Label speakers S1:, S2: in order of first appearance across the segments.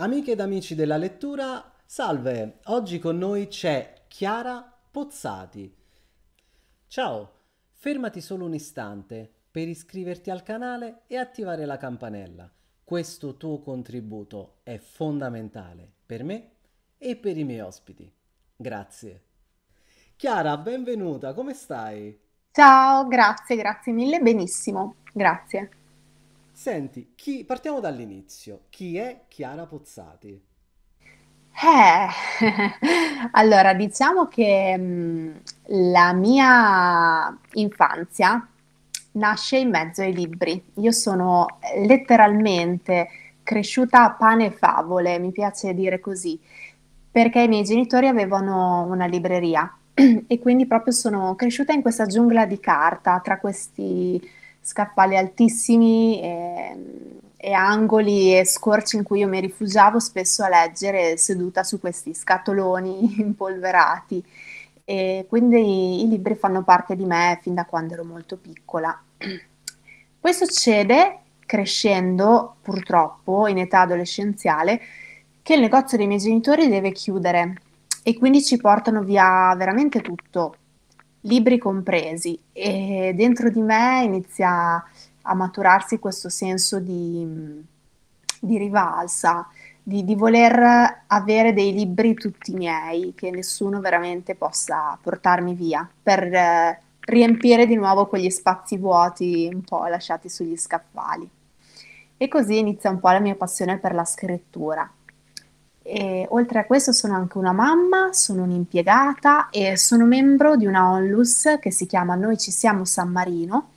S1: Amiche ed amici della lettura, salve! Oggi con noi c'è Chiara Pozzati. Ciao, fermati solo un istante per iscriverti al canale e attivare la campanella. Questo tuo contributo è fondamentale per me e per i miei ospiti. Grazie. Chiara, benvenuta, come stai?
S2: Ciao, grazie, grazie mille, benissimo, grazie.
S1: Senti, chi... partiamo dall'inizio. Chi è Chiara Pozzati?
S2: Eh, allora diciamo che mh, mm, la mia infanzia nasce in mezzo ai libri. Io sono letteralmente cresciuta a pane e favole, mi piace dire così, perché i miei genitori avevano una libreria e quindi proprio sono cresciuta in questa giungla di carta tra questi scaffali altissimi e, e, angoli e scorci in cui io mi rifugiavo spesso a leggere seduta su questi scatoloni impolverati. E quindi i libri fanno parte di me fin da quando ero molto piccola. Poi succede, crescendo purtroppo in età adolescenziale, che il negozio dei miei genitori deve chiudere e quindi ci portano via veramente tutto, libri compresi e dentro di me inizia a maturarsi questo senso di, di rivalsa, di, di, voler avere dei libri tutti miei, che nessuno veramente possa portarmi via, per eh, riempire di nuovo quegli spazi vuoti un po' lasciati sugli scaffali. E così inizia un po' la mia passione per la scrittura. E, oltre a questo sono anche una mamma, sono un'impiegata e sono membro di una onlus che si chiama Noi ci siamo San Marino,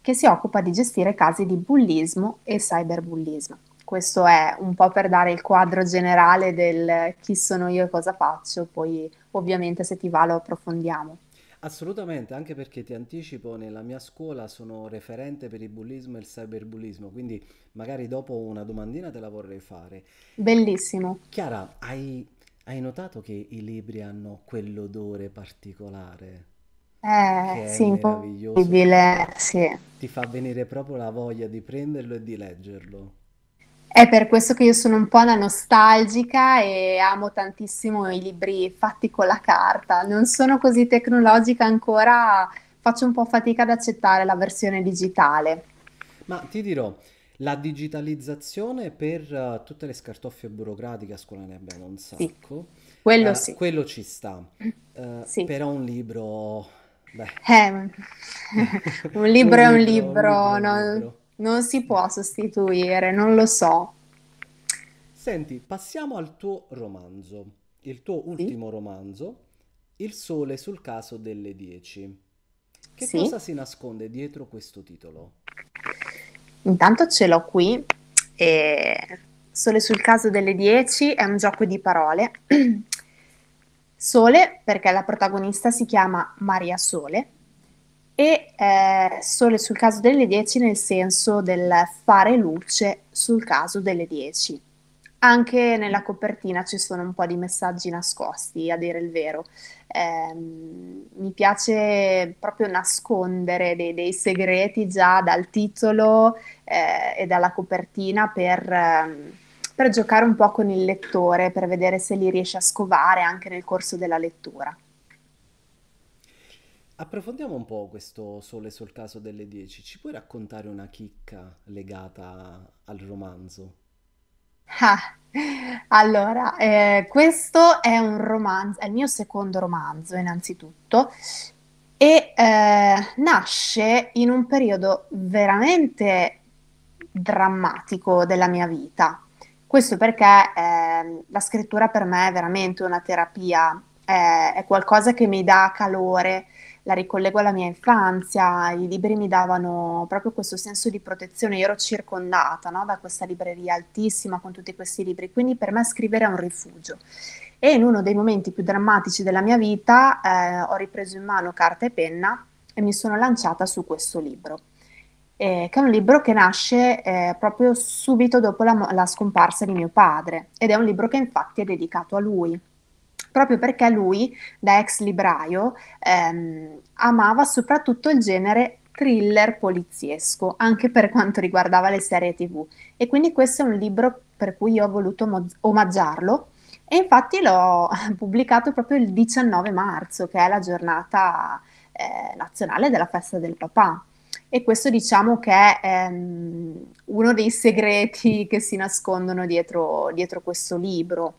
S2: che si occupa di gestire casi di bullismo e cyberbullismo. Questo è un po' per dare il quadro generale del chi sono io e cosa faccio, poi ovviamente se ti va lo approfondiamo.
S1: Assolutamente, anche perché ti anticipo, nella mia scuola sono referente per il bullismo e il cyberbullismo, quindi magari dopo una domandina te la vorrei fare.
S2: Bellissimo. Chiara,
S1: hai, hai notato che i libri hanno quell'odore particolare
S2: eh, che è sì, meraviglioso, impossibile, sì.
S1: ti fa venire proprio la voglia di prenderlo e di leggerlo.
S2: È per questo che io sono un po' una nostalgica e amo tantissimo i libri fatti con la carta. Non sono così tecnologica ancora, faccio un po' fatica ad accettare la versione digitale.
S1: Ma ti dirò, la digitalizzazione per uh, tutte le scartoffie burocratiche a scuola ne abbiamo un sacco.
S2: Sì. Quello eh, sì.
S1: Quello ci sta. Uh, sì. Però un libro... Beh. Eh, un libro è un libro, un libro,
S2: no? un libro non si può sostituire, non lo so.
S1: Senti, passiamo al tuo romanzo, il tuo sì? ultimo romanzo, Il sole sul caso delle 10. Che sì? cosa si nasconde dietro questo titolo?
S2: Intanto ce l'ho qui e eh, Sole sul caso delle 10 è un gioco di parole. Sole perché la protagonista si chiama Maria Sole e eh, sole sul caso delle 10 nel senso del fare luce sul caso delle 10. Anche nella copertina ci sono un po' di messaggi nascosti, a dire il vero. Eh, mi piace proprio nascondere dei, dei segreti già dal titolo eh, e dalla copertina per, ehm, per giocare un po' con il lettore, per vedere se li riesce a scovare anche nel corso della lettura.
S1: Approfondiamo un po' questo Sole sul caso delle 10. Ci puoi raccontare una chicca legata al romanzo?
S2: Ah, allora, eh, questo è un romanzo, è il mio secondo romanzo innanzitutto e eh, nasce in un periodo veramente drammatico della mia vita. Questo perché eh, la scrittura per me è veramente una terapia, eh, è qualcosa che mi dà calore, la ricollego alla mia infanzia, i libri mi davano proprio questo senso di protezione, io ero circondata no? da questa libreria altissima con tutti questi libri, quindi per me scrivere è un rifugio. E in uno dei momenti più drammatici della mia vita eh, ho ripreso in mano carta e penna e mi sono lanciata su questo libro. Eh, che è un libro che nasce eh, proprio subito dopo la, la, scomparsa di mio padre ed è un libro che infatti è dedicato a lui proprio perché lui, da ex libraio, ehm, amava soprattutto il genere thriller poliziesco, anche per quanto riguardava le serie tv. E quindi questo è un libro per cui io ho voluto mo- omaggiarlo e infatti l'ho pubblicato proprio il 19 marzo, che è la giornata eh, nazionale della festa del papà. E questo diciamo che è ehm, uno dei segreti che si nascondono dietro, dietro questo libro.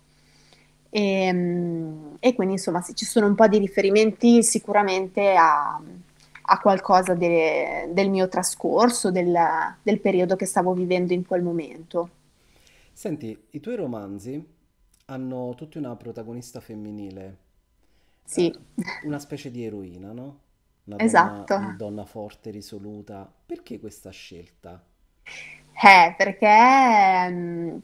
S2: E, ehm, e quindi insomma sì, ci sono un po' di riferimenti sicuramente a, a qualcosa de, del mio trascorso, del, del periodo che stavo vivendo in quel momento.
S1: Senti, i tuoi romanzi hanno tutti una protagonista femminile. Sì. Eh, una specie di eroina, no? Una donna, esatto. donna forte, risoluta. Perché questa scelta?
S2: Eh, perché mm,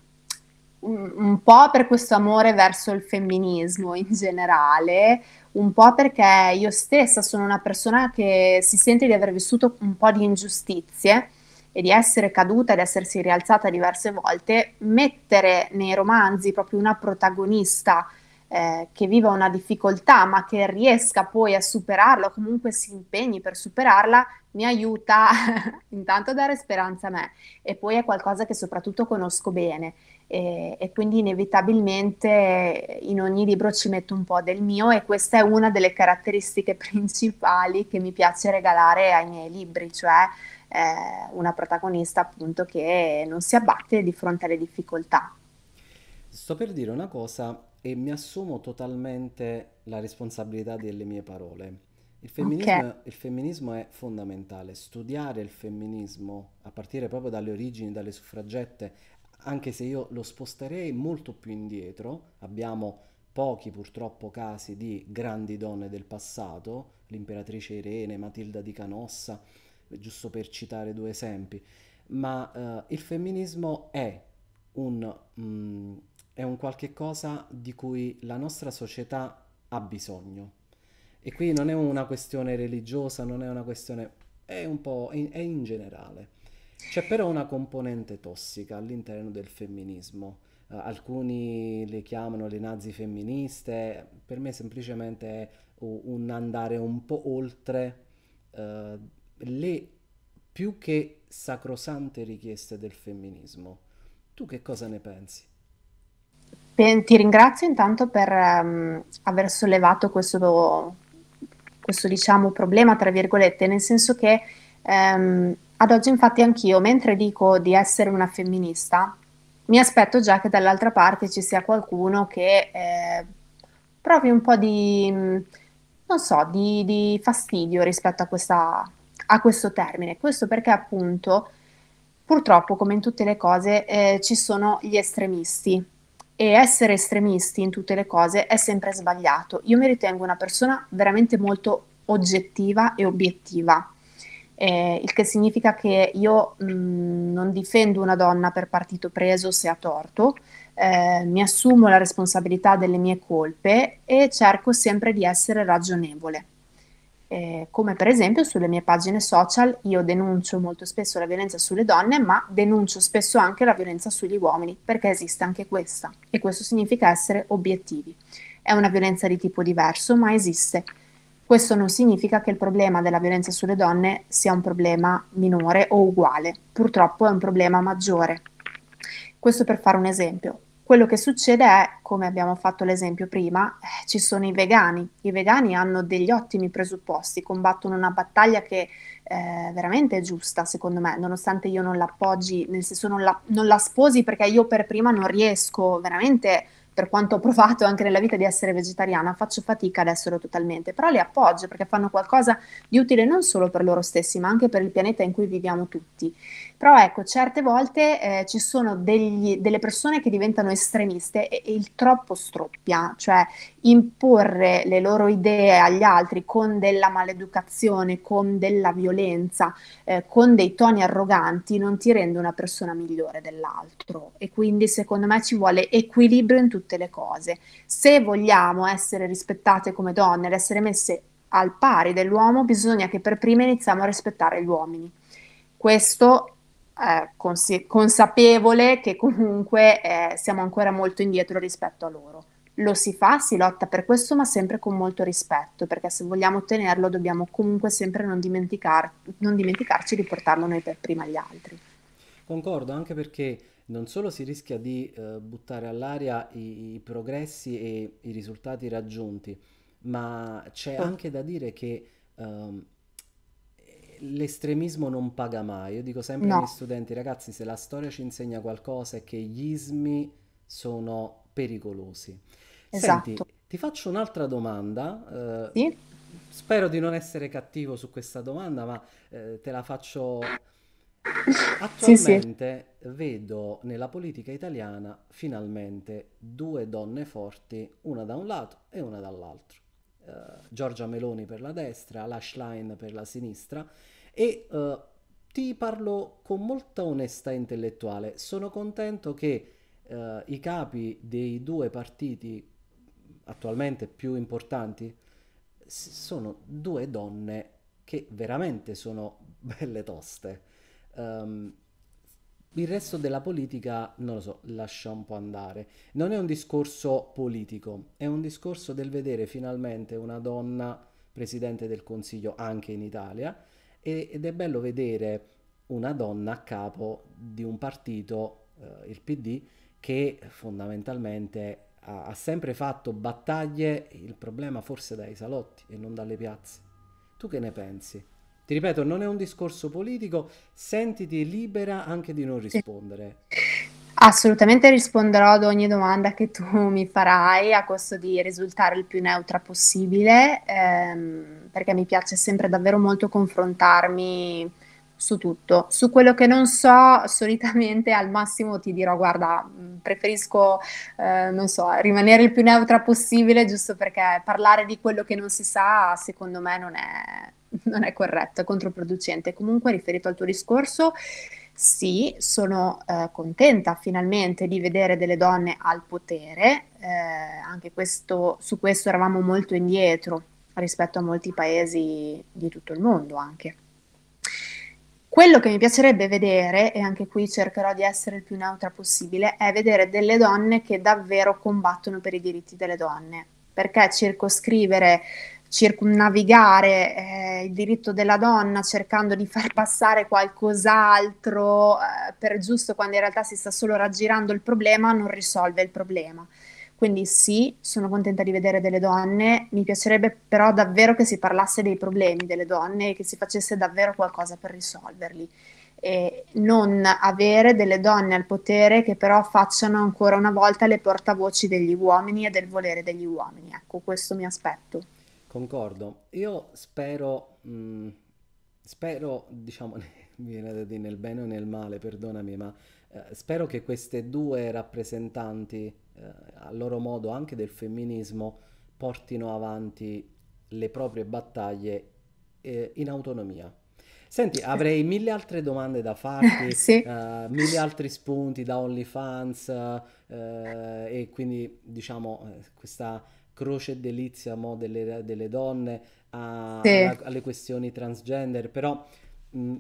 S2: un po' per questo amore verso il femminismo in generale, un po' perché io stessa sono una persona che si sente di aver vissuto un po' di ingiustizie e di essere caduta di essersi rialzata diverse volte, mettere nei romanzi proprio una protagonista eh, che viva una difficoltà ma che riesca poi a superarla o comunque si impegni per superarla, mi aiuta intanto a dare speranza a me e poi è qualcosa che soprattutto conosco bene e, e, quindi inevitabilmente in ogni libro ci metto un po' del mio e questa è una delle caratteristiche principali che mi piace regalare ai miei libri, cioè eh, una protagonista appunto che non si abbatte di fronte alle difficoltà.
S1: Sto per dire una cosa e mi assumo totalmente la responsabilità delle mie parole. Il femminismo, okay. il femminismo, è fondamentale, studiare il femminismo a partire proprio dalle origini, dalle suffragette, anche se io lo sposterei molto più indietro, abbiamo pochi purtroppo casi di grandi donne del passato, l'imperatrice Irene, Matilda di Canossa, giusto per citare due esempi, ma eh, il femminismo è un, mm, è un qualche cosa di cui la nostra società ha bisogno. E qui non è una questione religiosa, non è una questione... è un po'... in, è in generale. C'è però una componente tossica all'interno del femminismo. Uh, alcuni le chiamano le nazi femministe, per me semplicemente è un andare un po' oltre uh, le più che sacrosante richieste del femminismo. Tu che cosa ne pensi?
S2: Ti ringrazio intanto per um, aver sollevato questo, questo diciamo, problema, tra virgolette, nel senso che um, ad oggi infatti anch'io, mentre dico di essere una femminista, mi aspetto già che dall'altra parte ci sia qualcuno che eh, provi un po' di, mm, non so, di, di fastidio rispetto a, questa, a, questo termine. Questo perché appunto, purtroppo, come in tutte le cose, eh, ci sono gli estremisti e essere estremisti in tutte le cose è sempre sbagliato. Io mi ritengo una persona veramente molto oggettiva e obiettiva eh, il che significa che io mh, mm, non difendo una donna per partito preso se ha torto, eh, mi assumo la responsabilità delle mie colpe e cerco sempre di essere ragionevole. Eh, come per esempio sulle mie pagine social io denuncio molto spesso la violenza sulle donne, ma denuncio spesso anche la violenza sugli uomini, perché esiste anche questa e questo significa essere obiettivi. È una violenza di tipo diverso, ma esiste. Questo non significa che il problema della violenza sulle donne sia un problema minore o uguale, purtroppo è un problema maggiore. Questo per fare un esempio. Quello che succede è, come abbiamo fatto l'esempio prima, eh, ci sono i vegani. I vegani hanno degli ottimi presupposti, combattono una battaglia che eh, veramente è giusta, secondo me, nonostante io non l'appoggi, nel senso non la, non la sposi perché io per prima non riesco veramente per quanto ho provato anche nella vita di essere vegetariana, faccio fatica ad esserlo totalmente, però le appoggio perché fanno qualcosa di utile non solo per loro stessi, ma anche per il pianeta in cui viviamo tutti. Però ecco, certe volte eh, ci sono degli, delle persone che diventano estremiste e, e, il troppo stroppia, cioè imporre le loro idee agli altri con della maleducazione, con della violenza, eh, con dei toni arroganti non ti rende una persona migliore dell'altro e quindi secondo me ci vuole equilibrio in tutte le cose. Se vogliamo essere rispettate come donne, essere messe al pari dell'uomo, bisogna che per prima iniziamo a rispettare gli uomini. Questo consi- consapevole che comunque eh, siamo ancora molto indietro rispetto a loro. Lo si fa, si lotta per questo, ma sempre con molto rispetto, perché se vogliamo ottenerlo dobbiamo comunque sempre non, dimenticar- non dimenticarci di portarlo noi per prima agli altri.
S1: Concordo, anche perché non solo si rischia di eh, buttare all'aria i, i, progressi e i risultati raggiunti, ma c'è anche da dire che ehm, l'estremismo non paga mai. Io dico sempre no. agli studenti, ragazzi, se la storia ci insegna qualcosa è che gli ismi sono pericolosi. Esatto. Senti, ti faccio un'altra domanda. Eh, sì? Spero di non essere cattivo su questa domanda, ma eh, te la faccio. Attualmente sì, sì. vedo nella politica italiana finalmente due donne forti, una da un lato e una dall'altro eh, Giorgia Meloni per la destra, Lashline per la sinistra e eh, ti parlo con molta onestà intellettuale. Sono contento che eh, i capi dei due partiti attualmente più importanti sono due donne che veramente sono belle toste. Um, il resto della politica, non lo so, lascia un po' andare. Non è un discorso politico, è un discorso del vedere finalmente una donna presidente del Consiglio anche in Italia ed è bello vedere una donna a capo di un partito, eh, il PD, che fondamentalmente ha, ha sempre fatto battaglie, il problema forse dai salotti e non dalle piazze. Tu che ne pensi? Ti ripeto, non è un discorso politico, sentiti libera anche di non rispondere.
S2: Assolutamente risponderò ad ogni domanda che tu mi farai a costo di risultare il più neutra possibile, ehm, perché mi piace sempre davvero molto confrontarmi su tutto. Su quello che non so, solitamente al massimo ti dirò: guarda, mm, preferisco, eh, non so, rimanere il più neutra possibile, giusto perché parlare di quello che non si sa, secondo me, non è non è corretto, è controproducente. Comunque, riferito al tuo discorso, sì, sono eh, contenta finalmente di vedere delle donne al potere, eh, anche questo, su questo eravamo molto indietro rispetto a molti paesi di tutto il mondo anche. Quello che mi piacerebbe vedere, e anche qui cercherò di essere il più neutra possibile, è vedere delle donne che davvero combattono per i diritti delle donne, perché circoscrivere circunnavigare eh, il diritto della donna cercando di far passare qualcos'altro eh, per giusto quando in realtà si sta solo raggirando il problema non risolve il problema. Quindi sì, sono contenta di vedere delle donne, mi piacerebbe però davvero che si parlasse dei problemi delle donne e che si facesse davvero qualcosa per risolverli. E non avere delle donne al potere che però facciano ancora una volta le portavoci degli uomini e del volere degli uomini. Ecco, questo mi aspetto.
S1: Concordo. Io spero, mh, mm, spero, diciamo, viene da dire nel bene o nel male, perdonami, ma eh, spero che queste due rappresentanti, eh, a loro modo anche del femminismo, portino avanti le proprie battaglie eh, in autonomia. Senti, avrei mille altre domande da farti, sì. uh, mille altri spunti da OnlyFans uh, e quindi diciamo eh, questa croce e delizia mo, delle, delle donne a, sì. a, alle questioni transgender, però mh,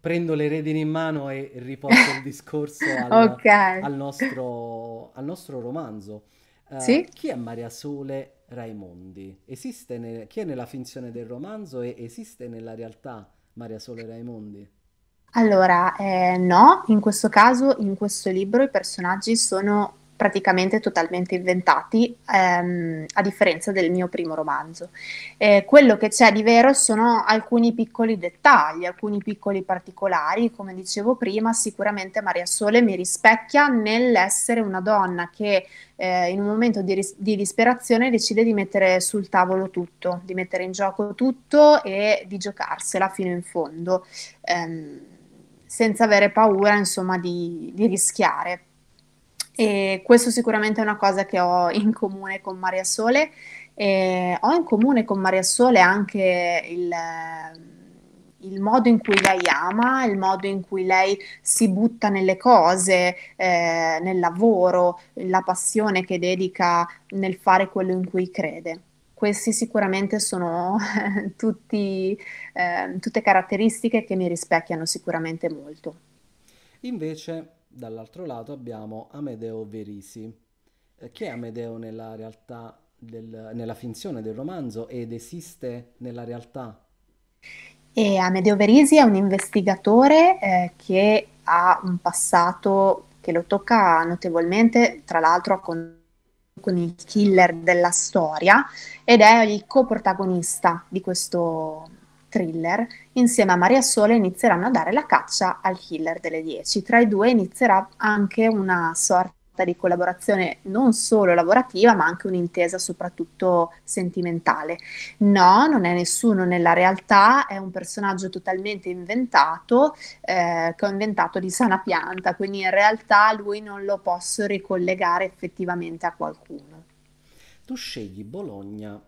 S1: prendo le redini in mano e riporto il discorso al, okay. al, nostro, al nostro, romanzo. Uh, sì? Chi è Maria Sole Raimondi? Esiste ne, chi è nella finzione del romanzo e esiste nella realtà Maria Sole Raimondi?
S2: Allora, eh, no, in questo caso, in questo libro i personaggi sono praticamente totalmente inventati, ehm, a differenza del mio primo romanzo. Eh, quello che c'è di vero sono alcuni piccoli dettagli, alcuni piccoli particolari, come dicevo prima, sicuramente Maria Sole mi rispecchia nell'essere una donna che eh, in un momento di, ris- di disperazione decide di mettere sul tavolo tutto, di mettere in gioco tutto e di giocarsela fino in fondo. Ehm, senza avere paura insomma di, di rischiare e questo sicuramente è una cosa che ho in comune con Maria Sole. E ho in comune con Maria Sole anche il, il modo in cui lei ama, il modo in cui lei si butta nelle cose, eh, nel lavoro, la passione che dedica nel fare quello in cui crede. Queste sicuramente sono tutti, eh, tutte caratteristiche che mi rispecchiano sicuramente molto.
S1: Invece, dall'altro lato abbiamo Amedeo Verisi, eh, Chi è Amedeo nella realtà, del, nella finzione del romanzo ed esiste nella realtà?
S2: E Amedeo Verisi è un investigatore eh, che ha un passato che lo tocca notevolmente, tra l'altro con, con il killer della storia ed è il coprotagonista di questo romanzo thriller, insieme a Maria Sole inizieranno a dare la caccia al killer delle 10. Tra i due inizierà anche una sorta di collaborazione non solo lavorativa ma anche un'intesa soprattutto sentimentale. No, non è nessuno nella realtà, è un personaggio totalmente inventato eh, che ho inventato di sana pianta, quindi in realtà lui non lo posso ricollegare effettivamente a qualcuno.
S1: Tu scegli Bologna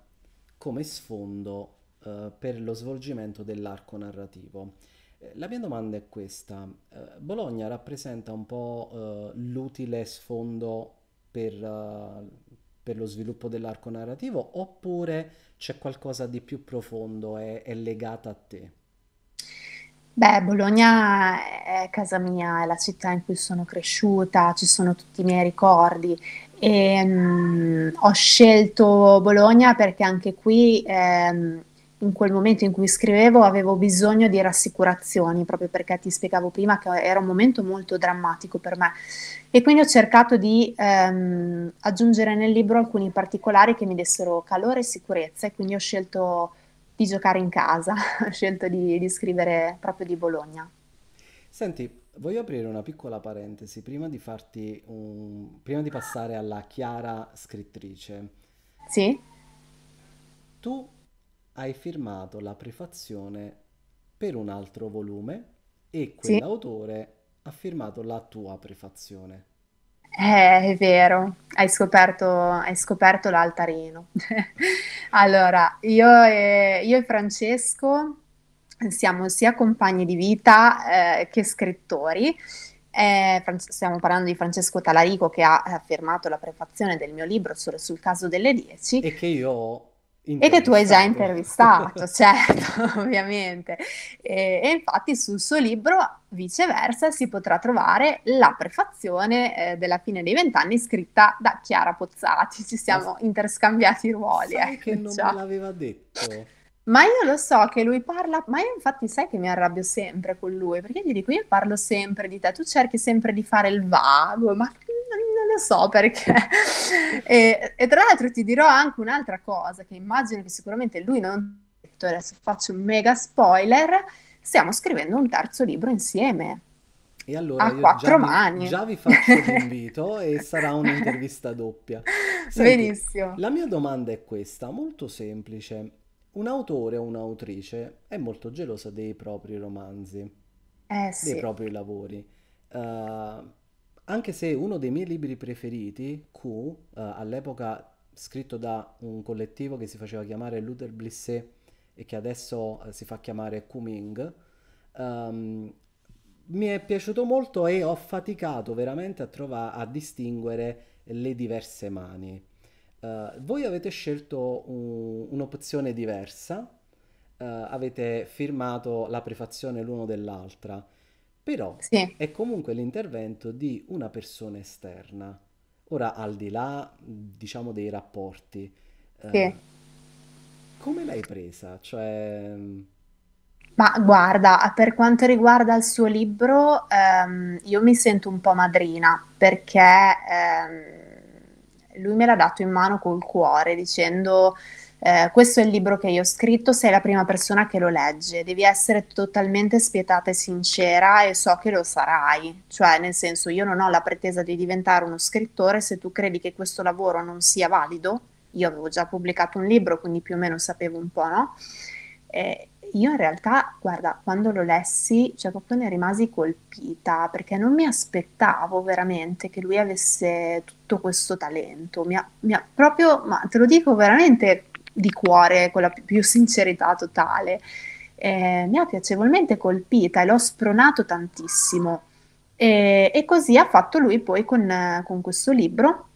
S1: come sfondo eh, per lo svolgimento dell'arco narrativo. Eh, la mia domanda è questa, eh, Bologna rappresenta un po' l'utile sfondo per, per lo sviluppo dell'arco narrativo oppure c'è qualcosa di più profondo, è, è legata a te?
S2: Beh, Bologna è casa mia, è la città in cui sono cresciuta, ci sono tutti i miei ricordi e mh, mm, ho scelto Bologna perché anche qui ehm, in quel momento in cui scrivevo avevo bisogno di rassicurazioni, proprio perché ti spiegavo prima che era un momento molto drammatico per me. E quindi ho cercato di ehm, aggiungere nel libro alcuni particolari che mi dessero calore e sicurezza, e quindi ho scelto di giocare in casa, ho scelto di, di scrivere proprio di Bologna.
S1: Senti, voglio aprire una piccola parentesi prima di, farti un... prima di passare alla Chiara scrittrice. Sì. Tu hai firmato la prefazione per un altro volume e Sì. quell'autore ha firmato la tua prefazione.
S2: Eh, è vero, hai scoperto, hai scoperto l'altarino. Allora, io e, io e Francesco siamo sia compagni di vita eh, che scrittori. Eh, stiamo parlando di Francesco Talarico che ha firmato la prefazione del mio libro sul, sul caso delle 10. E che io ho e che tu hai già intervistato, certo, ovviamente. E, e, infatti sul suo libro, viceversa, si potrà trovare la prefazione eh, della fine dei vent'anni scritta da Chiara Pozzati. Ci siamo interscambiati i ruoli. Sai ecco, che non già. me
S1: l'aveva detto.
S2: Ma io lo so che lui parla, ma io infatti sai che mi arrabbio sempre con lui, perché gli dico io parlo sempre di te, tu cerchi sempre di fare il vago, ma non, lo so perché. e, e, tra l'altro ti dirò anche un'altra cosa che immagino che sicuramente lui non ha detto, adesso faccio un mega spoiler, stiamo scrivendo un terzo libro insieme.
S1: E allora a quattro già mani. Vi, già vi faccio l'invito e sarà un'intervista doppia. Senti, Benissimo. La mia domanda è questa, molto semplice un autore o un'autrice è molto gelosa dei propri romanzi,
S2: Eh dei propri
S1: lavori. Eh, anche se uno dei miei libri preferiti, Q, eh, all'epoca scritto da un collettivo che si faceva chiamare Luther Blissé e che adesso eh, si fa chiamare Kuming, ehm, mi è piaciuto molto e ho faticato veramente a trova- a distinguere le diverse mani. Eh, voi avete scelto un, un'opzione diversa, uh, avete firmato la prefazione l'uno dell'altra, però sì. è comunque l'intervento di una persona esterna. Ora, al di là, diciamo, dei rapporti, uh, come l'hai presa? Cioè... Mm,
S2: Ma guarda, per quanto riguarda il suo libro, ehm, io mi sento un po' madrina perché ehm, lui me l'ha dato in mano col cuore dicendo eh, questo è il libro che io ho scritto, sei la prima persona che lo legge, devi essere totalmente spietata e sincera e so che lo sarai, cioè nel senso io non ho la pretesa di diventare uno scrittore, se tu credi che questo lavoro non sia valido, io avevo già pubblicato un libro quindi più o meno sapevo un po', no? Eh, io in realtà, guarda, quando lo lessi, cioè proprio ne rimasi colpita, perché non mi aspettavo veramente che lui avesse tutto questo talento. Mi ha, mi ha proprio, ma te lo dico veramente di cuore, con la più sincerità totale. Eh, mi ha piacevolmente colpita e l'ho spronato tantissimo. E, e così ha fatto lui poi con, con questo libro,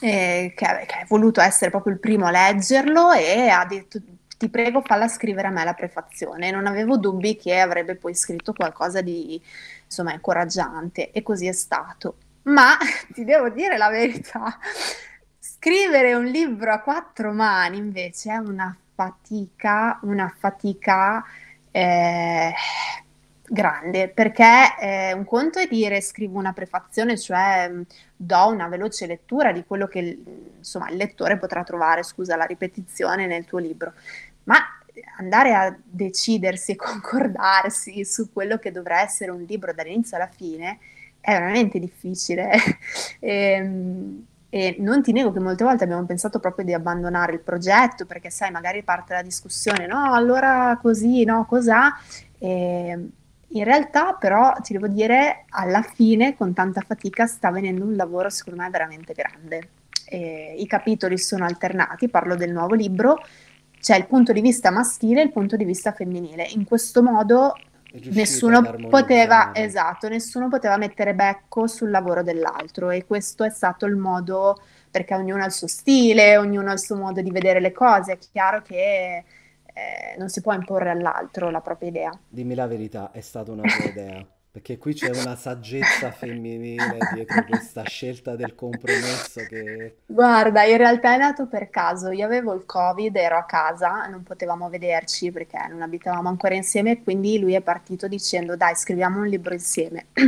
S2: eh, che, che è voluto essere proprio il primo a leggerlo e ha detto ti prego falla scrivere a me la prefazione. Non avevo dubbi che avrebbe poi scritto qualcosa di, insomma, incoraggiante e così è stato. Ma ti devo dire la verità, scrivere un libro a quattro mani invece è una fatica, una fatica eh, grande, perché eh, un conto è dire scrivo una prefazione, cioè do una veloce lettura di quello che insomma, il lettore potrà trovare, scusa la ripetizione, nel tuo libro, ma andare a decidersi e concordarsi su quello che dovrà essere un libro dall'inizio alla fine è veramente difficile. e, ehm, e non ti nego che molte volte abbiamo pensato proprio di abbandonare il progetto perché, sai, magari parte la discussione, no, allora così, no, cos'ha. E, ehm, in realtà però ti devo dire, alla fine con tanta fatica sta venendo un lavoro secondo me veramente grande. Eh, I capitoli sono alternati, parlo del nuovo libro, c'è il punto di vista maschile e il punto di vista femminile. In questo modo nessuno poteva, esatto, nessuno poteva mettere becco sul lavoro dell'altro e questo è stato il modo perché ognuno ha il suo stile, ognuno ha il suo modo di vedere le cose, è chiaro che eh, non si può imporre all'altro la propria idea.
S1: Dimmi la verità, è stata una tua idea. Perché qui c'è una saggezza femminile dietro questa scelta del compromesso che...
S2: Guarda, in realtà è nato per caso. Io avevo il Covid, ero a casa, non potevamo vederci perché non abitavamo ancora insieme, quindi lui è partito dicendo dai, scriviamo un libro insieme.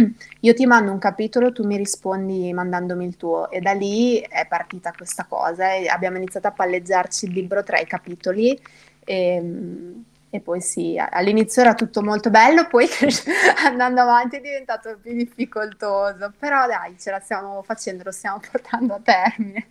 S2: Io ti mando un capitolo, tu mi rispondi mandandomi il tuo. E da lì è partita questa cosa e abbiamo iniziato a palleggiarci il libro tra i capitoli e, ehm, e poi sì, all'inizio era tutto molto bello, poi andando avanti è diventato più difficoltoso, però dai, ce la stiamo facendo, lo stiamo portando a
S1: termine.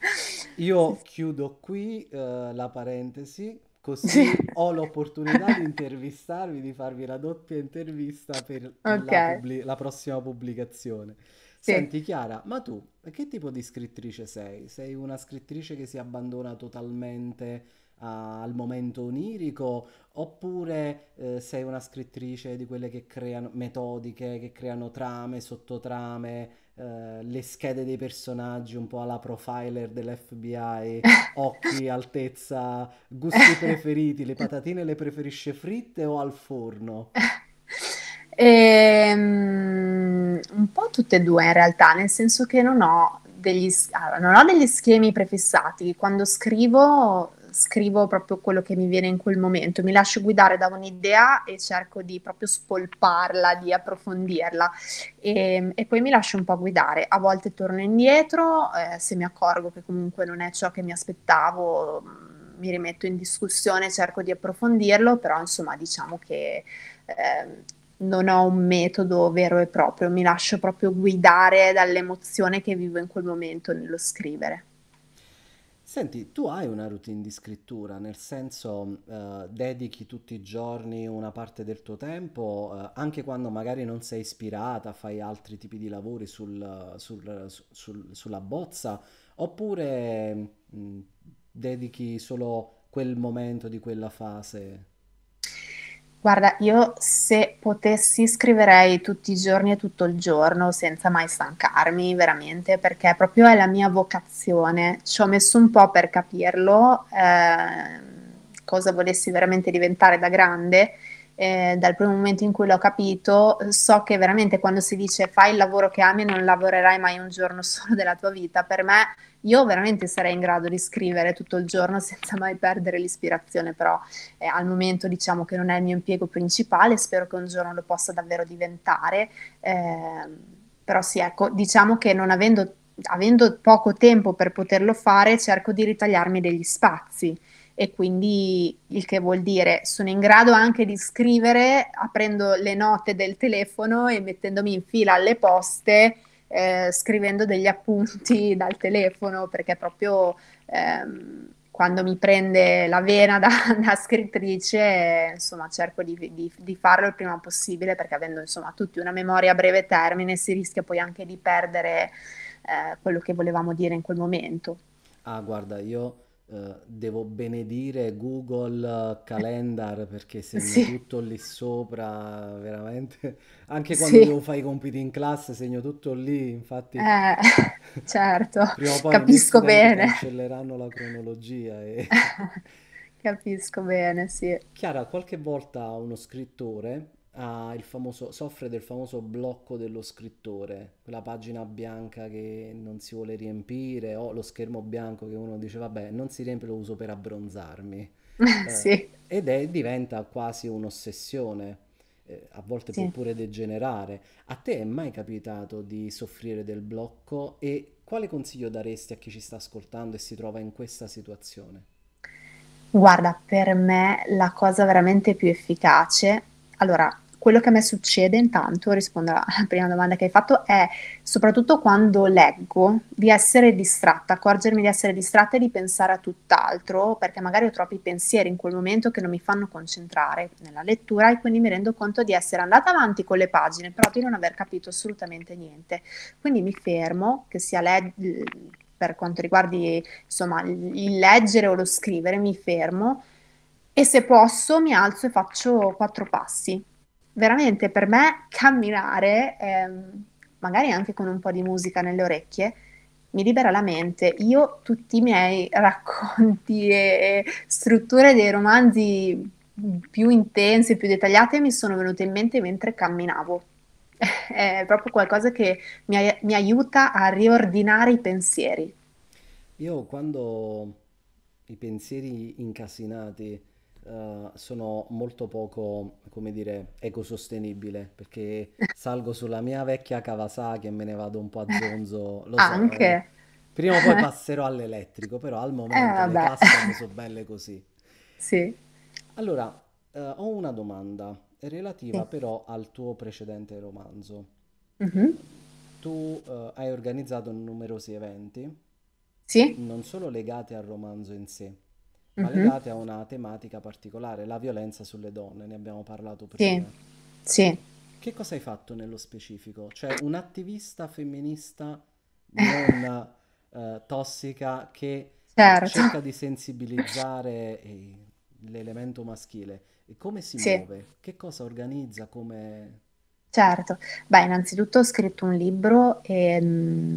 S1: Io chiudo qui eh, la parentesi, così sì. ho l'opportunità di intervistarvi, di farvi la doppia intervista per okay. la, pubblic- la, prossima pubblicazione. Sì. Senti Chiara, ma tu che tipo di scrittrice sei? Sei una scrittrice che si abbandona totalmente al momento onirico oppure eh, sei una scrittrice di quelle che creano metodiche, che creano trame, sottotrame, eh, le schede dei personaggi un po' alla profiler dell'FBI, occhi, altezza, gusti preferiti, le patatine le preferisce fritte o al forno?
S2: Ehm, un po' tutte e due in realtà, nel senso che non ho degli, allora, non ho degli schemi prefissati. Quando scrivo scrivo proprio quello che mi viene in quel momento, mi lascio guidare da un'idea e cerco di proprio spolparla, di approfondirla e, ehm, e poi mi lascio un po' guidare. A volte torno indietro, eh, se mi accorgo che comunque non è ciò che mi aspettavo, mm, mi rimetto in discussione, cerco di approfondirlo, però insomma diciamo che... Eh, non ho un metodo vero e proprio, mi lascio proprio guidare dall'emozione che vivo in quel momento nello scrivere.
S1: Senti, tu hai una routine di scrittura, nel senso eh, dedichi tutti i giorni una parte del tuo tempo, eh, anche quando magari non sei ispirata, fai altri tipi di lavori sul, sul, sul, sulla bozza, oppure mh, mm, dedichi solo quel momento di quella fase?
S2: Guarda, io se potessi scriverei tutti i giorni e tutto il giorno senza mai stancarmi, veramente, perché proprio è la mia vocazione. Ci ho messo un po' per capirlo, eh, cosa volessi veramente diventare da grande eh, dal primo momento in cui l'ho capito, so che veramente quando si dice fai il lavoro che ami e non lavorerai mai un giorno solo della tua vita, per me io veramente sarei in grado di scrivere tutto il giorno senza mai perdere l'ispirazione, però eh, al momento diciamo che non è il mio impiego principale, spero che un giorno lo possa davvero diventare, eh, però sì, ecco, diciamo che non avendo, avendo poco tempo per poterlo fare, cerco di ritagliarmi degli spazi e quindi il che vuol dire sono in grado anche di scrivere aprendo le note del telefono e mettendomi in fila alle poste eh, scrivendo degli appunti dal telefono perché proprio ehm, quando mi prende la vena da, da scrittrice insomma cerco di, di, di, farlo il prima possibile perché avendo insomma tutti una memoria a breve termine si rischia poi anche di perdere eh, quello che volevamo dire in quel momento.
S1: Ah guarda io eh, devo benedire Google eh, Calendar perché segno sì. tutto lì sopra, veramente. Anche quando sì. devo fare i compiti in classe segno tutto lì, infatti. Eh,
S2: certo, capisco bene.
S1: Cancelleranno la cronologia e...
S2: Capisco bene, sì.
S1: Chiara, qualche volta uno scrittore ah, famoso, soffre del famoso blocco dello scrittore, quella pagina bianca che non si vuole riempire o lo schermo bianco che uno dice vabbè non si riempie lo uso per abbronzarmi.
S2: Eh,
S1: Ed è, diventa quasi un'ossessione, eh, a volte sì. può pure degenerare. A te è mai capitato di soffrire del blocco e quale consiglio daresti a chi ci sta ascoltando e si trova in questa situazione?
S2: Guarda, per me la cosa veramente più efficace, allora quello che a me succede intanto, rispondo alla prima domanda che hai fatto, è soprattutto quando leggo di essere distratta, accorgermi di essere distratta e di pensare a tutt'altro, perché magari ho troppi pensieri in quel momento che non mi fanno concentrare nella lettura e quindi mi rendo conto di essere andata avanti con le pagine, però di non aver capito assolutamente niente. Quindi mi fermo, che sia le- per quanto riguardi insomma, il leggere o lo scrivere, mi fermo. E se posso mi alzo e faccio quattro passi, veramente per me camminare, ehm, magari anche con un po' di musica nelle orecchie, mi libera la mente. Io tutti i miei racconti e strutture dei romanzi più intense, più dettagliate mi sono venute in mente mentre camminavo. È proprio qualcosa che mi, mi aiuta a riordinare i pensieri.
S1: Io quando i pensieri incasinati eh, sono molto poco, come dire, ecosostenibile, perché salgo sulla mia vecchia Kawasaki e me ne vado un po' a ah, zonzo, lo so. Anche. Eh. prima o poi passerò all'elettrico, però al Eh, momento le casse sono belle così. Sì, Allora, eh, ho una domanda relativa sì. però al tuo precedente romanzo. Mhm. Tu eh, hai organizzato numerosi eventi, Sì? non solo legati al romanzo in sé, ma mm-hmm. legate a una tematica particolare, la violenza sulle donne, ne abbiamo parlato prima. Sì, sì. Che cosa hai fatto nello specifico? Cioè un'attivista femminista non eh, tossica che certo. cerca di sensibilizzare eh, l'elemento maschile. E come si sì. muove? Che cosa organizza? Come...
S2: Certo, beh, innanzitutto ho scritto un libro e ehm,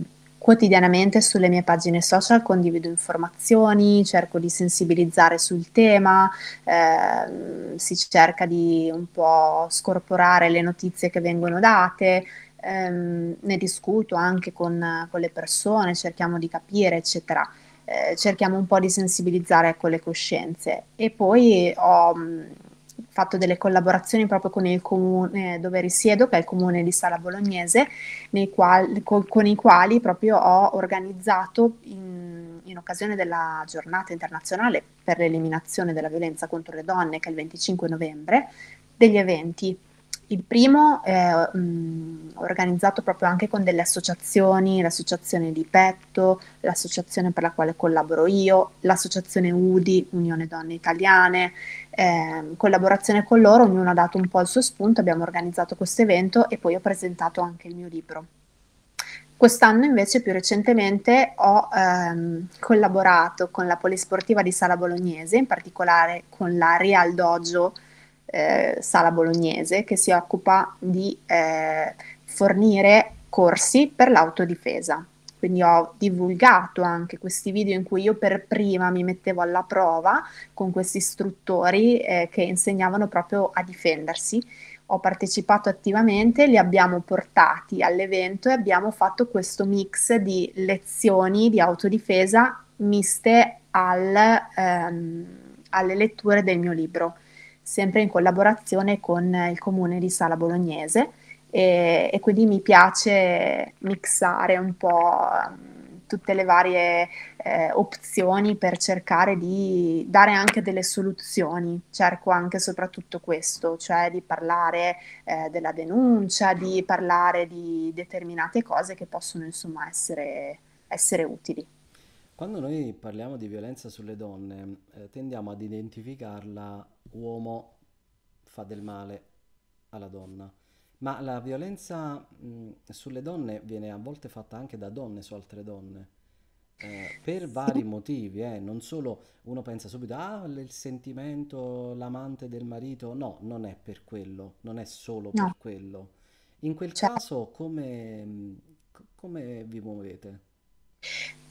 S2: mh, Quotidianamente sulle mie pagine social condivido informazioni, cerco di sensibilizzare sul tema, eh, si cerca di un po' scorporare le notizie che vengono date, ehm, ne discuto anche con, con, le persone, cerchiamo di capire, eccetera. Eh, cerchiamo un po' di sensibilizzare ecco, le coscienze. E poi ho fatto delle collaborazioni proprio con il comune dove risiedo, che è il comune di Sala Bolognese, quali, con, con, i quali proprio ho organizzato in, in occasione della giornata internazionale per l'eliminazione della violenza contro le donne, che è il 25 novembre, degli eventi il primo è mh, mm, organizzato proprio anche con delle associazioni, l'associazione di Petto, l'associazione per la quale collaboro io, l'associazione UDI, Unione Donne Italiane, in ehm, collaborazione con loro, ognuno ha dato un po' il suo spunto, abbiamo organizzato questo evento e poi ho presentato anche il mio libro. Quest'anno invece più recentemente ho ehm, collaborato con la Polisportiva di Sala Bolognese, in particolare con la Real Dojo eh, Sala Bolognese che si occupa di eh, fornire corsi per l'autodifesa. Quindi ho divulgato anche questi video in cui io per prima mi mettevo alla prova con questi istruttori eh, che insegnavano proprio a difendersi. Ho partecipato attivamente, li abbiamo portati all'evento e abbiamo fatto questo mix di lezioni di autodifesa miste al, ehm, alle letture del mio libro sempre in collaborazione con eh, il comune di Sala Bolognese e, e quindi mi piace mixare un po' mm, tutte le varie eh, opzioni per cercare di dare anche delle soluzioni. Cerco anche soprattutto questo, cioè di parlare eh, della denuncia, di parlare di determinate cose che possono insomma essere, essere utili.
S1: Quando noi parliamo di violenza sulle donne, eh, tendiamo ad identificarla uomo fa del male alla donna. Ma la violenza mh, sulle donne viene a volte fatta anche da donne su altre donne. Eh, per vari motivi, eh. non solo uno pensa subito ah il sentimento, l'amante del marito, no, non è per quello, non è solo no. per quello. In quel cioè. caso come, come vi muovete?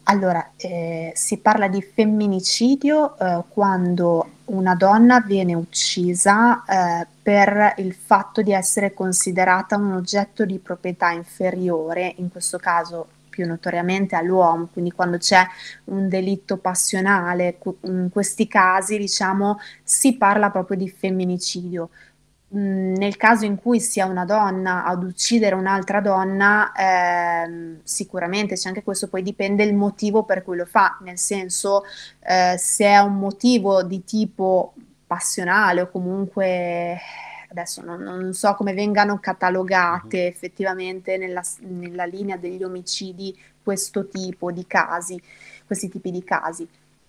S2: Allora, eh, si parla di femminicidio eh, quando una donna viene uccisa eh, per il fatto di essere considerata un oggetto di proprietà inferiore, in questo caso più notoriamente all'uomo, quindi quando c'è un delitto passionale, in questi casi diciamo si parla proprio di femminicidio nel caso in cui sia una donna ad uccidere un'altra donna, eh, sicuramente c'è anche questo, poi dipende il motivo per cui lo fa, nel senso eh, se è un motivo di tipo passionale o comunque adesso non, non so come vengano catalogate mhm. effettivamente nella, nella linea degli omicidi questo tipo di casi, questi tipi di casi.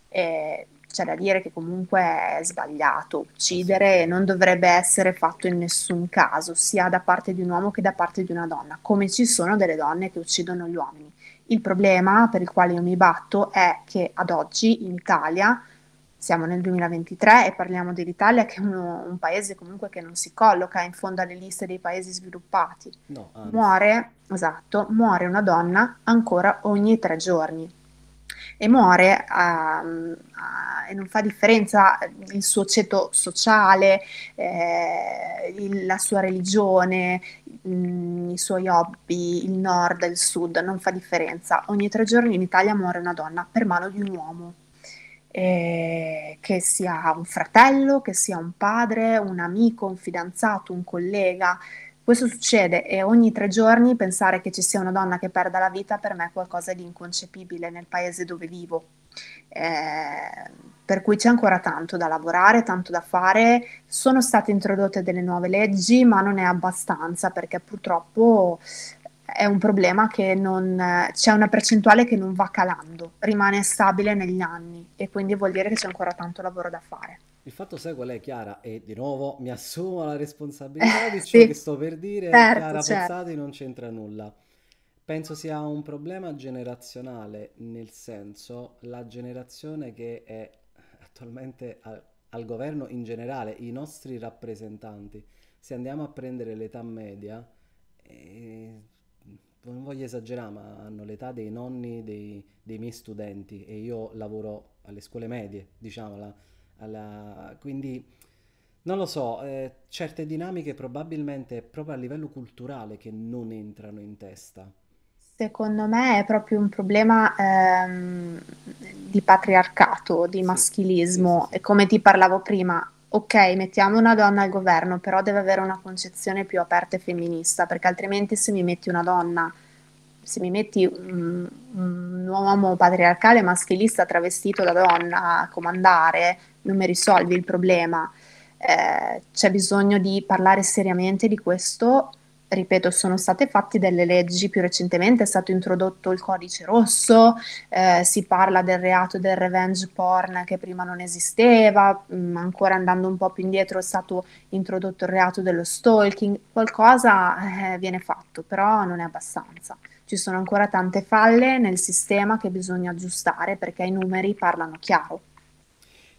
S2: Eh, c'è da dire che comunque è sbagliato. Uccidere non dovrebbe essere fatto in nessun caso, sia da parte di un uomo che da parte di una donna, come ci sono delle donne che uccidono gli uomini. Il problema per il quale io mi batto è che ad oggi in Italia, siamo nel 2023 e parliamo dell'Italia che è uno, un paese comunque che non si colloca in fondo alle liste dei paesi sviluppati. No, muore, esatto, muore una donna ancora ogni tre giorni e muore a, ehm, a, eh, e non fa differenza eh, il suo ceto sociale, eh, il, la sua religione, mh, mm, i suoi hobby, il nord, il sud, non fa differenza. Ogni tre giorni in Italia muore una donna per mano di un uomo. Eh, che sia un fratello, che sia un padre, un amico, un fidanzato, un collega, questo succede e ogni tre giorni pensare che ci sia una donna che perda la vita per me è qualcosa di inconcepibile nel paese dove vivo. Eh, per cui c'è ancora tanto da lavorare, tanto da fare. Sono state introdotte delle nuove leggi, ma non è abbastanza perché purtroppo è un problema che non c'è una percentuale che non va calando, rimane stabile negli anni e quindi vuol dire che c'è ancora tanto lavoro da fare. Il fatto
S1: sai qual è, Chiara? E di nuovo mi assumo la responsabilità di ciò Sì, che sto per dire, certo, Chiara certo. Pezzati non c'entra nulla. Penso sia un problema generazionale, nel senso la generazione che è attualmente al, al governo in generale, i nostri rappresentanti. Se andiamo a prendere l'età media, eh, non voglio esagerare, ma hanno l'età dei nonni dei, dei miei studenti e io lavoro alle scuole medie, diciamola alla... quindi non lo so, eh, certe dinamiche probabilmente è proprio a livello culturale che non entrano in testa.
S2: Secondo me è proprio un problema ehm, di patriarcato, di sì, maschilismo. Sì, sì. E come ti parlavo prima, ok, mettiamo una donna al governo, però deve avere una concezione più aperta e femminista, perché altrimenti se mi metti una donna, se mi metti un, un uomo patriarcale maschilista travestito da donna a comandare, non mi risolvi il problema. Eh, c'è bisogno di parlare seriamente di questo. Ripeto, sono state fatte delle leggi, più recentemente è stato introdotto il codice rosso, eh, si parla del reato del revenge porn che prima non esisteva, mh, mm, ancora andando un po' più indietro è stato introdotto il reato dello stalking, qualcosa eh, viene fatto, però non è abbastanza. Ci sono ancora tante falle nel sistema che bisogna aggiustare perché i numeri parlano chiaro.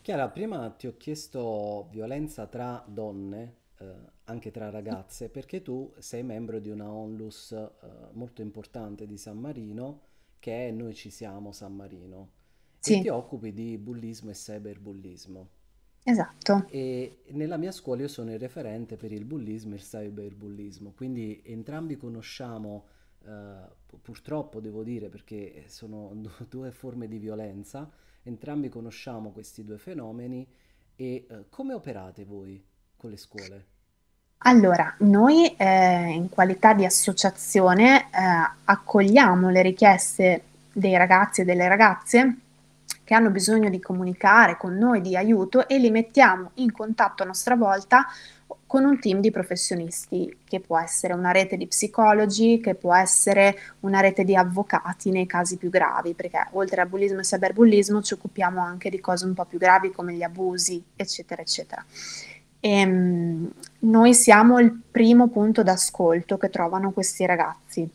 S1: Chiara, prima ti ho chiesto violenza tra donne, eh, anche tra ragazze, perché tu sei membro di una onlus eh, molto importante di San Marino, che è Noi ci siamo San Marino, sì. e ti occupi di bullismo e cyberbullismo.
S2: Esatto.
S1: E nella mia scuola io sono il referente per il bullismo e il cyberbullismo, quindi entrambi conosciamo, eh, purtroppo devo dire perché sono due forme di violenza, entrambi conosciamo questi due fenomeni e eh, come operate voi con le scuole?
S2: Allora, noi eh, in qualità di associazione eh, accogliamo le richieste dei ragazzi e delle ragazze che hanno bisogno di comunicare con noi di aiuto e li mettiamo in contatto a nostra volta con un team di professionisti, che può essere una rete di psicologi, che può essere una rete di avvocati nei casi più gravi, perché oltre a bullismo e cyberbullismo ci occupiamo anche di cose un po' più gravi come gli abusi, eccetera, eccetera. E, ehm, noi siamo il primo punto d'ascolto che trovano questi ragazzi.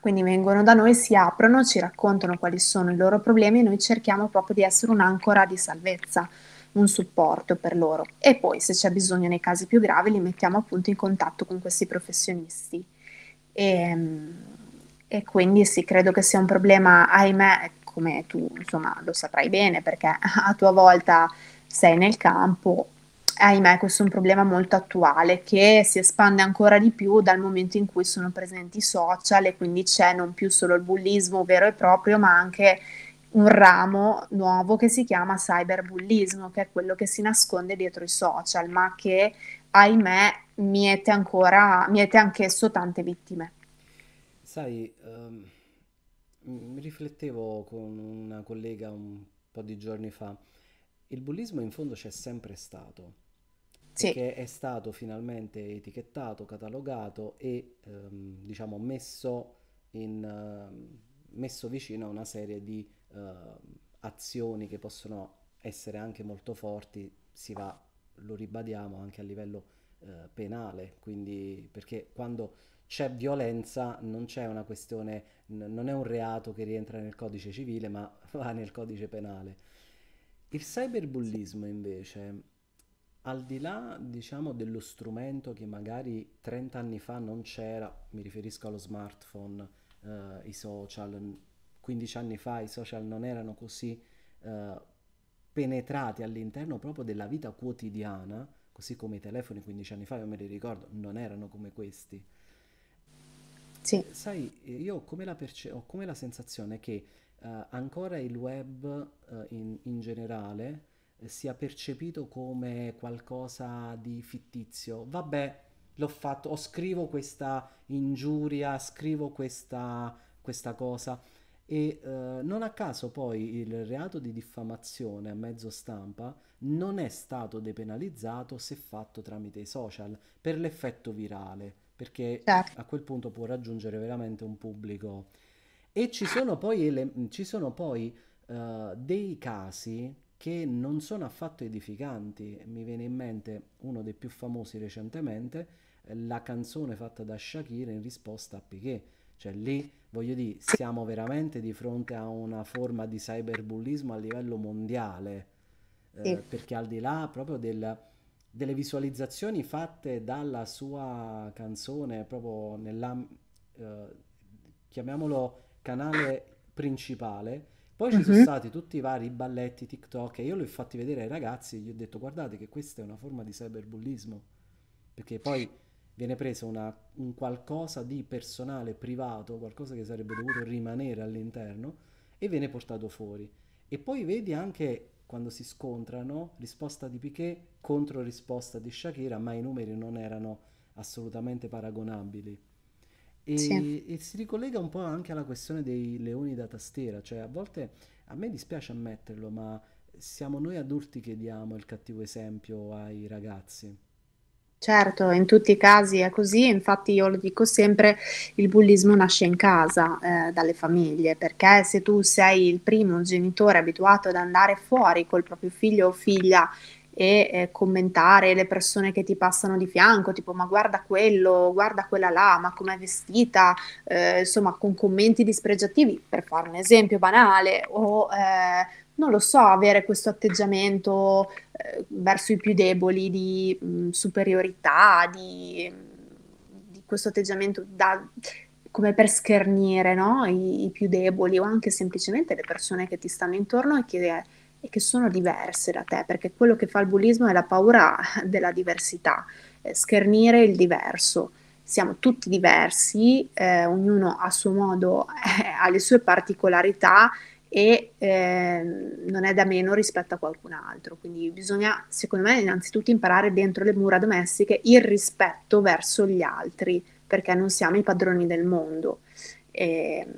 S2: Quindi vengono da noi, si aprono, ci raccontano quali sono i loro problemi e noi cerchiamo proprio di essere un'ancora di salvezza un supporto per loro. E poi se c'è bisogno nei casi più gravi li mettiamo appunto in contatto con questi professionisti. E, ehm, e quindi sì, credo che sia un problema, ahimè, come tu insomma lo saprai bene perché a tua volta sei nel campo, ahimè questo è un problema molto attuale che si espande ancora di più dal momento in cui sono presenti i social e quindi c'è non più solo il bullismo vero e proprio ma anche un ramo nuovo che si chiama cyberbullismo, che è quello che si nasconde dietro i social, ma che ahimè miete, ancora, miete anch'esso tante vittime.
S1: Sai, um, riflettevo con una collega un po' di giorni fa, il bullismo in fondo c'è sempre stato, sì. che è stato finalmente etichettato, catalogato e um, diciamo messo, in, uh, messo vicino a una serie di uh, azioni che possono essere anche molto forti, si va, lo ribadiamo, anche a livello uh, penale, quindi perché quando c'è violenza non c'è una questione, n- non è un reato che rientra nel codice civile, ma va nel codice penale. Il cyberbullismo invece, al di là diciamo, dello strumento che magari 30 anni fa non c'era, mi riferisco allo smartphone, eh, i social, 15 anni fa i social non erano così eh, penetrati all'interno proprio della vita quotidiana, così come i telefoni 15 anni fa, io me li ricordo, non erano come questi. Sì. Sai, io ho come la, perce- ho come la sensazione che eh, ancora il web eh, in, in, generale eh, sia percepito come qualcosa di fittizio. Vabbè, l'ho fatto, o scrivo questa ingiuria, scrivo questa, questa cosa e eh, non a caso poi il reato di diffamazione a mezzo stampa non è stato depenalizzato se fatto tramite i social per l'effetto virale, perché certo. a quel punto può raggiungere veramente un pubblico. E ci sono poi, ele- ci sono poi eh, dei casi che non sono affatto edificanti, mi viene in mente uno dei più famosi recentemente, la canzone fatta da Shakira in risposta a Piquet cioè lì, voglio dire, siamo veramente di fronte a una forma di cyberbullismo a livello mondiale, eh, sì. perché al di là proprio del, delle visualizzazioni fatte dalla sua canzone, proprio nella, eh, chiamiamolo canale principale, poi ci sono mhm. stati tutti i vari balletti TikTok e io li ho fatti vedere ai ragazzi e gli ho detto guardate che questa è una forma di cyberbullismo perché poi viene preso una, un qualcosa di personale privato, qualcosa che sarebbe dovuto rimanere all'interno e viene portato fuori. E poi vedi anche quando si scontrano risposta di Piquet contro risposta di Shakira, ma i numeri non erano assolutamente paragonabili. E, sì. e, si ricollega un po' anche alla questione dei leoni da tastiera, cioè a volte a me dispiace ammetterlo, ma siamo noi adulti che diamo il cattivo esempio ai ragazzi.
S2: Certo, in tutti i casi è così, infatti io lo dico sempre, il bullismo nasce in casa, eh, dalle famiglie, perché se tu sei il primo genitore abituato ad andare fuori col proprio figlio o figlia e eh, commentare le persone che ti passano di fianco, tipo ma guarda quello, guarda quella là, ma com'è vestita, eh, insomma con commenti dispregiativi, per fare un esempio banale, o eh, non lo so, avere questo atteggiamento eh, verso i più deboli di mh, mm, superiorità, di, di, questo atteggiamento da, come per schernire no? I, I, più deboli o anche semplicemente le persone che ti stanno intorno e che, e che, sono diverse da te, perché quello che fa il bullismo è la paura della diversità, eh, schernire il diverso siamo tutti diversi, eh, ognuno a suo modo eh, ha le sue particolarità e eh, non è da meno rispetto a qualcun altro. Quindi bisogna, secondo me, innanzitutto imparare dentro le mura domestiche il rispetto verso gli altri, perché non siamo i padroni del mondo e, ehm,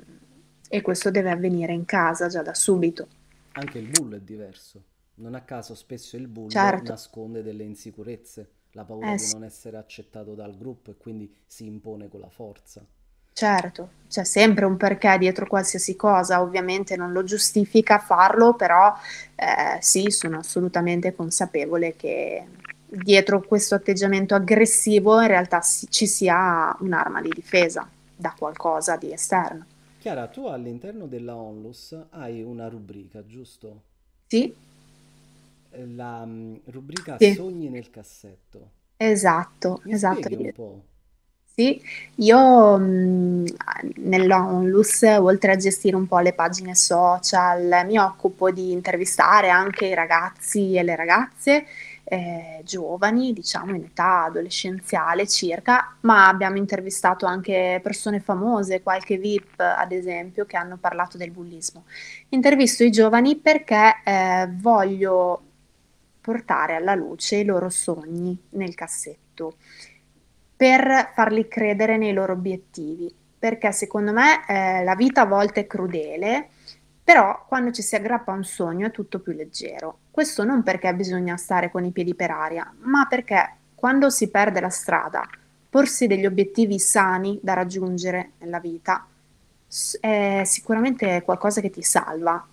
S2: e questo deve avvenire in casa già da subito.
S1: Anche il bullo è diverso. Non a caso spesso il bullo certo. nasconde delle insicurezze, la paura eh, di non essere accettato dal gruppo e quindi si impone con la forza.
S2: Certo, c'è sempre un perché dietro qualsiasi cosa, ovviamente non lo giustifica farlo, però eh, sì, sono assolutamente consapevole che dietro questo atteggiamento aggressivo in realtà si, ci sia un'arma di difesa da qualcosa di esterno.
S1: Chiara, tu all'interno della Onlus hai una rubrica, giusto? Sì. Eh, la um, rubrica sì. Sogni nel cassetto.
S2: Esatto, Mi esatto. Un po'? Sì, io mhmm, nell'Onlus, oltre a gestire un po' le pagine social, mi occupo di intervistare anche i ragazzi e le ragazze eh, giovani, diciamo in età adolescenziale circa, ma abbiamo intervistato anche persone famose, qualche VIP ad esempio, che hanno parlato del bullismo. Intervisto i giovani perché eh, voglio portare alla luce i loro sogni nel cassetto per farli credere nei loro obiettivi, perché secondo me eh, la vita a volte è crudele, però quando ci si aggrappa a un sogno è tutto più leggero. Questo non perché bisogna stare con i piedi per aria, ma perché quando si perde la strada, porsi degli obiettivi sani da raggiungere nella vita è sicuramente qualcosa che ti salva.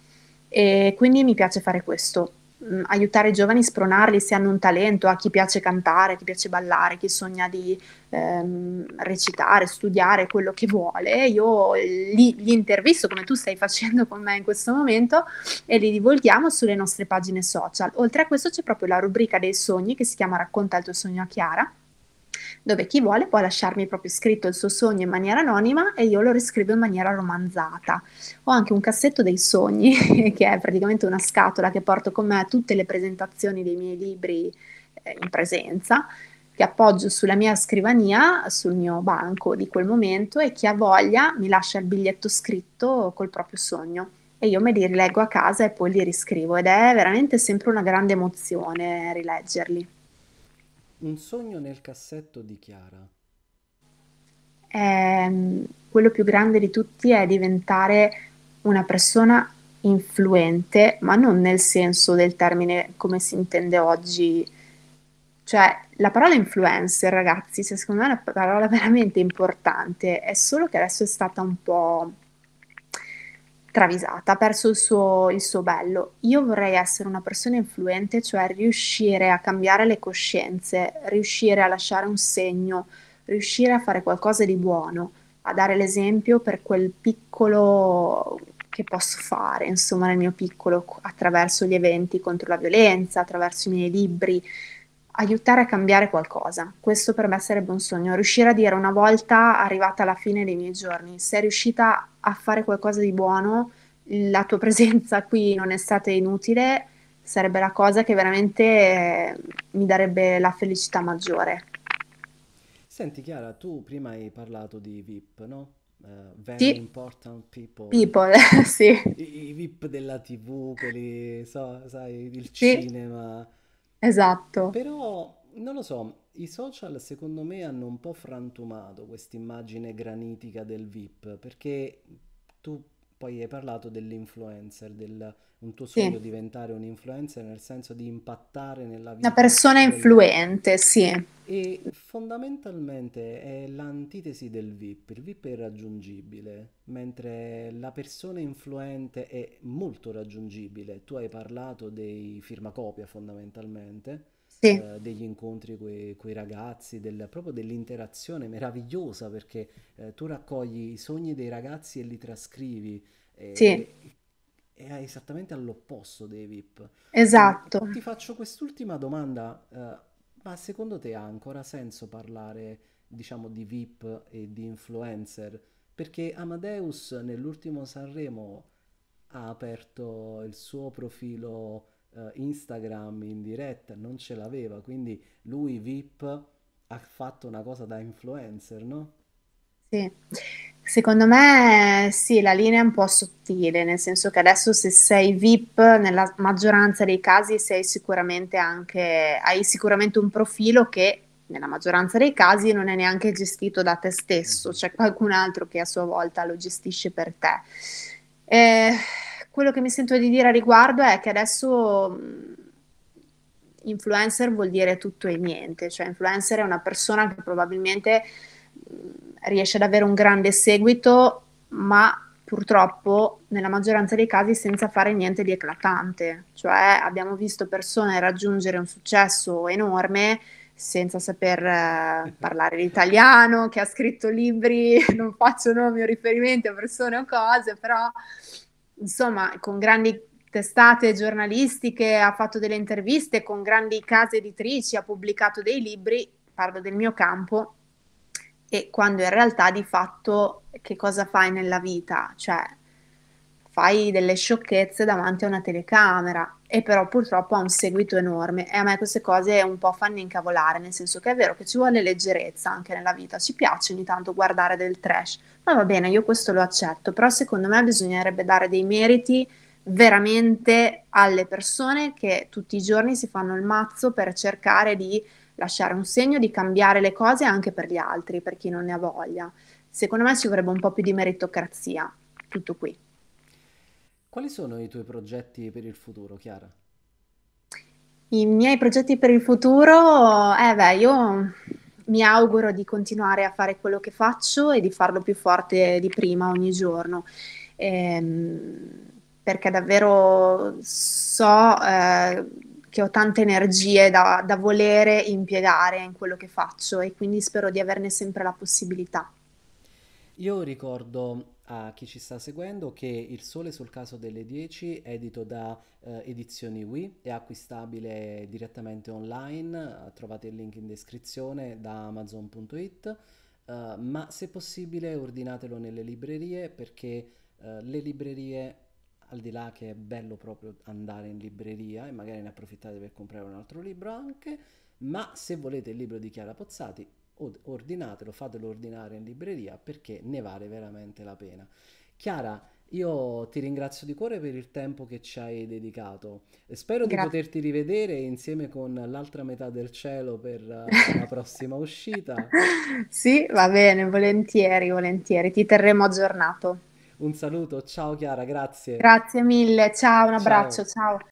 S2: E quindi mi piace fare questo, mh, mm, aiutare i giovani, spronarli se hanno un talento, a chi piace cantare, a chi piace ballare, a chi sogna di ehm, recitare, studiare, quello che vuole. Io li, li, intervisto come tu stai facendo con me in questo momento e li divulghiamo sulle nostre pagine social. Oltre a questo c'è proprio la rubrica dei sogni che si chiama Racconta il tuo sogno a Chiara dove chi vuole può lasciarmi proprio scritto il suo sogno in maniera anonima e io lo riscrivo in maniera romanzata. Ho anche un cassetto dei sogni, che è praticamente una scatola che porto con me a tutte le presentazioni dei miei libri eh, in presenza, che appoggio sulla mia scrivania, sul mio banco di quel momento e chi ha voglia mi lascia il biglietto scritto col proprio sogno e io me li rileggo a casa e poi li riscrivo ed è veramente sempre una grande emozione rileggerli.
S1: Un sogno nel cassetto di Chiara.
S2: Ehm, quello più grande di tutti è diventare una persona influente, ma non nel senso del termine come si intende oggi. Cioè, la parola influencer, ragazzi, secondo me è una parola veramente importante, è solo che adesso è stata un po' travisata, ha perso il suo, il suo bello. Io vorrei essere una persona influente, cioè riuscire a cambiare le coscienze, riuscire a lasciare un segno, riuscire a fare qualcosa di buono, a dare l'esempio per quel piccolo che posso fare, insomma, nel mio piccolo, attraverso gli eventi contro la violenza, attraverso i miei libri, aiutare a cambiare qualcosa. Questo per me sarebbe un sogno, riuscire a dire una volta arrivata alla fine dei miei giorni, sei riuscita a fare qualcosa di buono, la tua presenza qui non è stata inutile, sarebbe la cosa che veramente eh, mi darebbe la felicità maggiore.
S1: Senti Chiara, tu prima hai parlato di VIP, no? Uh, very sì. important people. People, sì. I, I, VIP della TV, quelli, so, sai, il sì. cinema.
S2: Esatto.
S1: Però, non lo so, i social secondo me hanno un po' frantumato quest'immagine granitica del VIP, perché tu poi hai parlato dell'influencer, del un tuo sogno sì. diventare un influencer nel senso di impattare nella vita. Una persona influente, sì. E fondamentalmente è l'antitesi del VIP. Il VIP è raggiungibile, mentre la persona influente è molto raggiungibile. Tu hai parlato dei firmacopia fondamentalmente. Sì. Eh, degli incontri con i ragazzi, del, proprio dell'interazione meravigliosa perché eh, tu raccogli i sogni dei ragazzi e li trascrivi. E, sì. E, è esattamente all'opposto dei VIP. Esatto. Ti faccio quest'ultima domanda, eh, ma secondo te ha ancora senso parlare, diciamo, di VIP e di influencer? Perché Amadeus nell'ultimo Sanremo ha aperto il suo profilo eh, Instagram in diretta, non ce l'aveva, quindi lui VIP ha fatto una cosa da influencer, no?
S2: Sì. Secondo me sì, la linea è un po' sottile, nel senso che adesso se sei VIP, nella maggioranza dei casi sei sicuramente anche, hai sicuramente un profilo che nella maggioranza dei casi non è neanche gestito da te stesso, c'è qualcun altro che a sua volta lo gestisce per te. E eh, quello che mi sento di dire a riguardo è che adesso mm, influencer vuol dire tutto e niente, cioè influencer è una persona che probabilmente mm, riesce ad avere un grande seguito, ma purtroppo nella maggioranza dei casi senza fare niente di eclatante, cioè abbiamo visto persone raggiungere un successo enorme senza saper eh, parlare l'italiano, che ha scritto libri, non faccio nomi o riferimenti a persone o cose, però insomma con grandi testate giornalistiche, ha fatto delle interviste con grandi case editrici, ha pubblicato dei libri, parlo del mio campo, e quando in realtà di fatto che cosa fai nella vita? Cioè fai delle sciocchezze davanti a una telecamera e però purtroppo ha un seguito enorme e a me queste cose un po' fanno incavolare, nel senso che è vero che ci vuole leggerezza anche nella vita, ci piace ogni tanto guardare del trash, ma va bene, io questo lo accetto, però secondo me bisognerebbe dare dei meriti veramente alle persone che tutti i giorni si fanno il mazzo per cercare di lasciare un segno, di cambiare le cose anche per gli altri, per chi non ne ha voglia. Secondo me ci vorrebbe un po' più di meritocrazia. Tutto qui.
S1: Quali sono i tuoi progetti per il futuro, Chiara?
S2: I miei progetti per il futuro, eh beh, io mi auguro di continuare a fare quello che faccio e di farlo più forte di prima ogni giorno. Ehm perché davvero so eh, che ho tante energie da, da volere impiegare in quello che faccio e quindi spero di averne sempre la possibilità.
S1: Io ricordo a chi ci sta seguendo che Il Sole sul caso delle 10, edito da eh, Edizioni Wii, è acquistabile direttamente online, eh, trovate il link in descrizione da amazon.it, eh, ma se possibile ordinatelo nelle librerie perché eh, le librerie al di là che è bello proprio andare in libreria e magari ne approfittate per comprare un altro libro anche, ma se volete il libro di Chiara Pozzati ordinatelo, fatelo ordinare in libreria perché ne vale veramente la pena. Chiara, io ti ringrazio di cuore per il tempo che ci hai dedicato. Spero Grazie. di poterti rivedere insieme con l'altra metà del cielo per eh, la prossima uscita.
S2: sì, va bene, volentieri, volentieri. Ti terremo aggiornato.
S1: Un saluto, ciao Chiara, grazie. Grazie
S2: mille, ciao, un ciao. abbraccio, ciao.